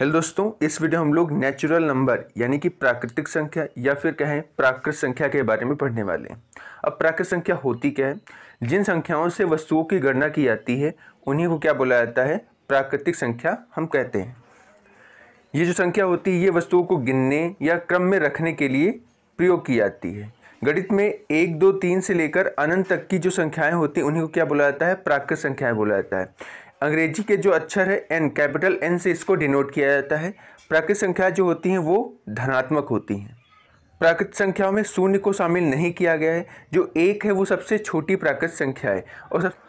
hello दोस्तों इस video हम लोग नेचुरल नंबर यानी कि प्राकृतिक संख्या या फिर कहें प्राकृत संख्या के बारे में पढ़ने वाले हैं अब प्राकृत संख्या होती क्या है जिन संख्याओं से वस्तुओं की गणना की जाती है उन्हीं को क्या बोला जाता है प्राकृतिक संख्या हम कहते हैं ये जो संख्या होती है ये वस्तुओं को गिनने या क्रम में रखने के लिए प्रयोग की जाती है गणित में एक दो तीन से लेकर अनंत तक की जो संख्याएं होती हैं उन्हीं को क्या बोला जाता है प्राकृत संख्याएं बोला जाता है अंग्रेजी के जो अक्षर है एन कैपिटल एन से इसको डिनोट किया जाता है प्राकृत संख्या जो होती हैं वो धनात्मक होती हैं प्राकृत संख्याओं में शून्य को शामिल नहीं किया गया है जो एक है वो सबसे छोटी प्राकृत संख्या है और सब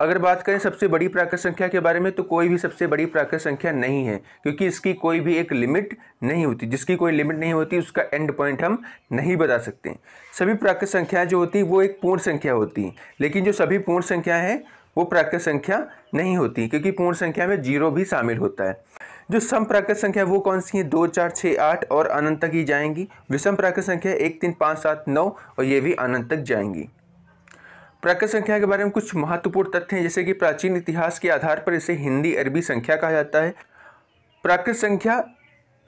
अगर बात करें सबसे बड़ी प्राकृत संख्या के बारे में तो कोई भी सबसे बड़ी प्राकृत संख्या नहीं है क्योंकि इसकी कोई भी एक लिमिट नहीं होती जिसकी कोई लिमिट नहीं होती उसका एंड पॉइंट हम नहीं बता सकते सभी प्राकृत संख्याएँ जो होती वो एक पूर्ण संख्या होती है लेकिन जो सभी पूर्ण संख्याएँ हैं वो प्राकृत संख्या नहीं होती क्योंकि पूर्ण संख्या में जीरो भी शामिल होता है जो सम प्राकृत संख्या वो कौन सी है दो चार छः आठ और अनंत तक ही जाएंगी विषम प्राकृत संख्या एक तीन पाँच सात नौ और ये भी अनंत तक जाएंगी प्राकृत संख्या के बारे में कुछ महत्वपूर्ण तथ्य हैं जैसे कि प्राचीन इतिहास के आधार पर इसे हिंदी अरबी संख्या कहा जाता है प्राकृत संख्या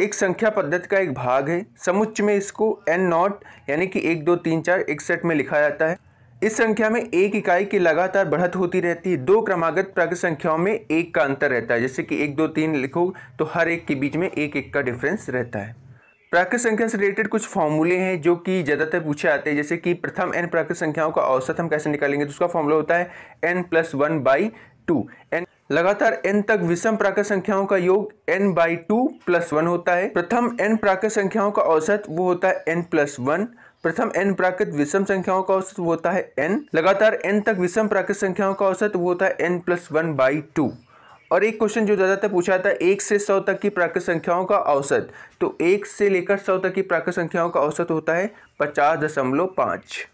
एक संख्या पद्धति का एक भाग है समुच्च में इसको एन नॉट यानी कि एक दो तीन चार इकसठ में लिखा जाता है इस संख्या में एक इकाई की लगातार बढ़त होती रहती है दो क्रमागत प्राकृत संख्याओं में एक का अंतर रहता है जैसे कि एक दो तीन लिखो तो हर एक के बीच में एक एक का डिफरेंस रहता है प्राकृत संख्या से रिलेटेड कुछ फॉर्मूले हैं जो कि ज़्यादातर पूछे आते हैं जैसे कि प्रथम एन प्राकृत संख्याओं का औसत हम कैसे निकालेंगे तो उसका फॉर्मूला होता है N plus one by two N लगातार एन तक विषम प्राकृत संख्याओं का योग N by two plus one होता है प्रथम एन प्राकृत संख्याओं का औसत वो होता है एन प्लस वन प्रथम एन प्राकृत विषम संख्याओं का औसत होता है एन लगातार एन तक विषम प्राकृत संख्याओं का औसत होता है N plus one by two और एक क्वेश्चन जो ज़्यादातर पूछा जाता है एक से सौ तक की प्राकृत संख्याओं का औसत तो एक से लेकर सौ तक की प्राकृत संख्याओं का औसत होता है पचास दशमलव पाँच